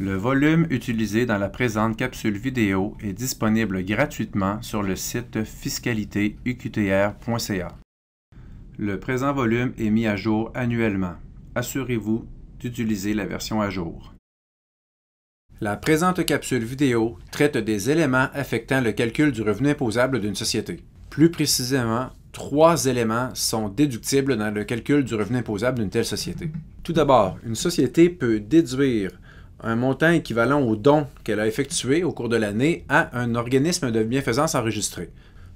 Le volume utilisé dans la présente capsule vidéo est disponible gratuitement sur le site fiscalite-uqtr.ca. Le présent volume est mis à jour annuellement. Assurez-vous d'utiliser la version à jour. La présente capsule vidéo traite des éléments affectant le calcul du revenu imposable d'une société. Plus précisément, trois éléments sont déductibles dans le calcul du revenu imposable d'une telle société. Tout d'abord, une société peut déduire un montant équivalent aux dons qu'elle a effectués au cours de l'année à un organisme de bienfaisance enregistré.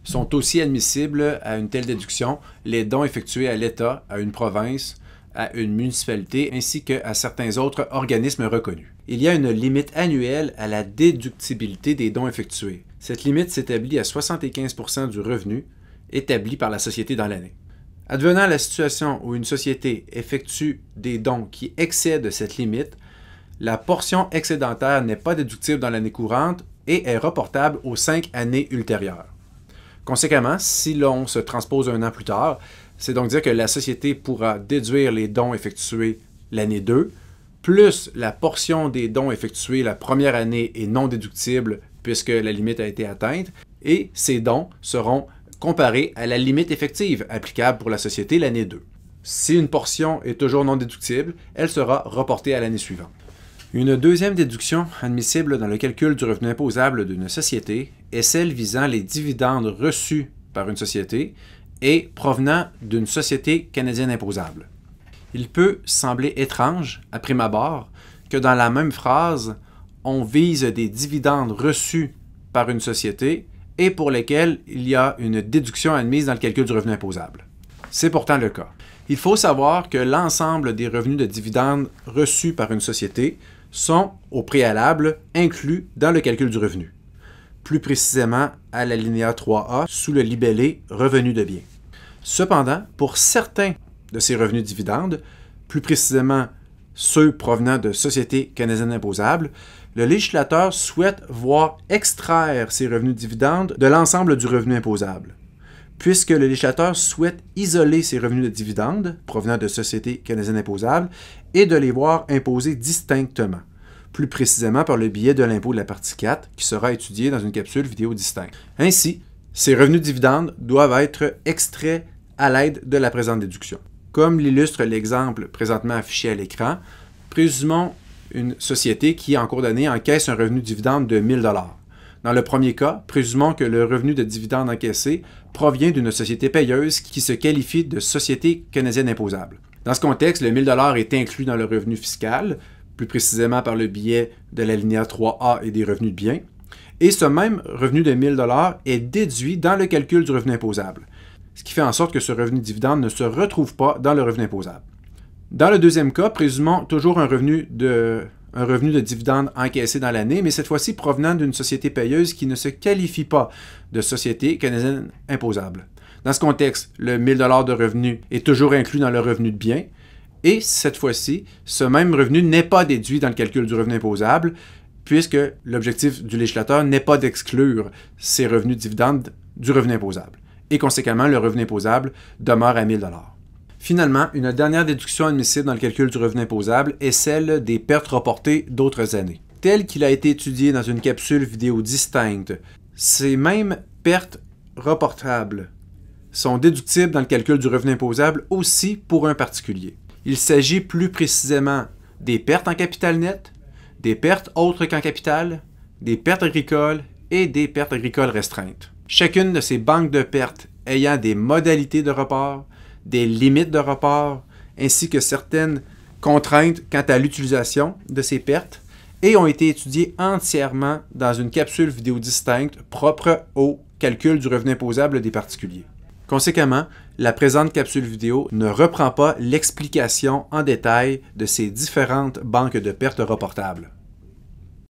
Sont aussi admissibles à une telle déduction les dons effectués à l'État, à une province, à une municipalité ainsi qu'à certains autres organismes reconnus. Il y a une limite annuelle à la déductibilité des dons effectués. Cette limite s'établit à 75 du revenu établi par la société dans l'année. Advenant la situation où une société effectue des dons qui excèdent cette limite, la portion excédentaire n'est pas déductible dans l'année courante et est reportable aux cinq années ultérieures. Conséquemment, si l'on se transpose un an plus tard, c'est donc dire que la société pourra déduire les dons effectués l'année 2, plus la portion des dons effectués la première année est non déductible puisque la limite a été atteinte, et ces dons seront comparés à la limite effective applicable pour la société l'année 2. Si une portion est toujours non déductible, elle sera reportée à l'année suivante. Une deuxième déduction admissible dans le calcul du revenu imposable d'une société est celle visant les dividendes reçus par une société et provenant d'une société canadienne imposable. Il peut sembler étrange, à prime abord, que dans la même phrase, on vise des dividendes reçus par une société et pour lesquels il y a une déduction admise dans le calcul du revenu imposable. C'est pourtant le cas. Il faut savoir que l'ensemble des revenus de dividendes reçus par une société sont, au préalable, inclus dans le calcul du revenu, plus précisément à l'alinéa 3A sous le libellé Revenu de biens. Cependant, pour certains de ces revenus dividendes, plus précisément ceux provenant de sociétés canadiennes imposables, le législateur souhaite voir extraire ces revenus dividendes de l'ensemble du revenu imposable puisque le législateur souhaite isoler ses revenus de dividendes provenant de sociétés canadiennes imposables et de les voir imposés distinctement, plus précisément par le biais de l'impôt de la partie 4 qui sera étudié dans une capsule vidéo distincte. Ainsi, ces revenus de dividendes doivent être extraits à l'aide de la présente déduction. Comme l'illustre l'exemple présentement affiché à l'écran, présumons une société qui, en cours d'année, encaisse un revenu de dividende de 1000 dans le premier cas, présumons que le revenu de dividende encaissé provient d'une société payeuse qui se qualifie de société canadienne imposable. Dans ce contexte, le 1000 est inclus dans le revenu fiscal, plus précisément par le biais de la 3A et des revenus de biens, et ce même revenu de 1000 est déduit dans le calcul du revenu imposable, ce qui fait en sorte que ce revenu de dividende ne se retrouve pas dans le revenu imposable. Dans le deuxième cas, présumons toujours un revenu de un revenu de dividende encaissé dans l'année, mais cette fois-ci provenant d'une société payeuse qui ne se qualifie pas de société canadienne imposable. Dans ce contexte, le 1000 de revenu est toujours inclus dans le revenu de bien, et cette fois-ci, ce même revenu n'est pas déduit dans le calcul du revenu imposable, puisque l'objectif du législateur n'est pas d'exclure ces revenus de dividendes du revenu imposable. Et conséquemment, le revenu imposable demeure à 1000 Finalement, une dernière déduction admissible dans le calcul du revenu imposable est celle des pertes reportées d'autres années, tel qu'il a été étudié dans une capsule vidéo distincte. Ces mêmes pertes reportables sont déductibles dans le calcul du revenu imposable aussi pour un particulier. Il s'agit plus précisément des pertes en capital net, des pertes autres qu'en capital, des pertes agricoles et des pertes agricoles restreintes. Chacune de ces banques de pertes ayant des modalités de report des limites de report ainsi que certaines contraintes quant à l'utilisation de ces pertes et ont été étudiées entièrement dans une capsule vidéo distincte propre au calcul du revenu imposable des particuliers. Conséquemment, la présente capsule vidéo ne reprend pas l'explication en détail de ces différentes banques de pertes reportables.